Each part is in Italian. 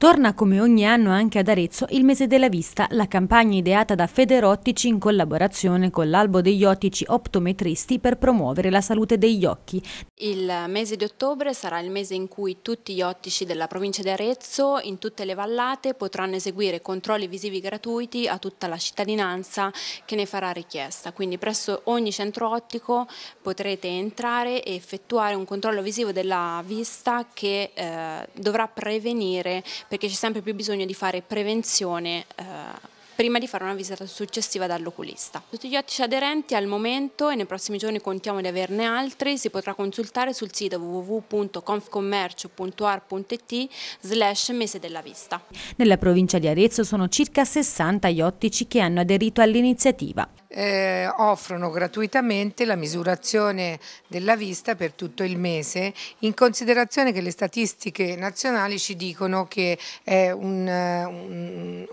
Torna come ogni anno anche ad Arezzo il Mese della Vista, la campagna ideata da Federottici in collaborazione con l'Albo degli Ottici Optometristi per promuovere la salute degli occhi. Il mese di ottobre sarà il mese in cui tutti gli ottici della provincia di Arezzo in tutte le vallate potranno eseguire controlli visivi gratuiti a tutta la cittadinanza che ne farà richiesta. Quindi presso ogni centro ottico potrete entrare e effettuare un controllo visivo della vista che eh, dovrà prevenire perché c'è sempre più bisogno di fare prevenzione eh, prima di fare una visita successiva dall'oculista. Tutti gli ottici aderenti al momento e nei prossimi giorni contiamo di averne altri si potrà consultare sul sito www.confcommercio.ar.it slash mese della vista. Nella provincia di Arezzo sono circa 60 gli ottici che hanno aderito all'iniziativa. Eh, offrono gratuitamente la misurazione della vista per tutto il mese in considerazione che le statistiche nazionali ci dicono che è un, eh, un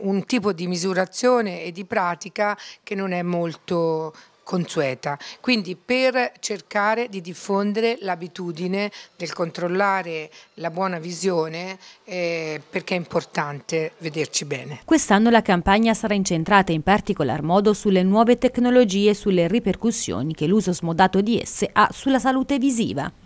un tipo di misurazione e di pratica che non è molto consueta. Quindi per cercare di diffondere l'abitudine del controllare la buona visione eh, perché è importante vederci bene. Quest'anno la campagna sarà incentrata in particolar modo sulle nuove tecnologie e sulle ripercussioni che l'uso smodato di esse ha sulla salute visiva.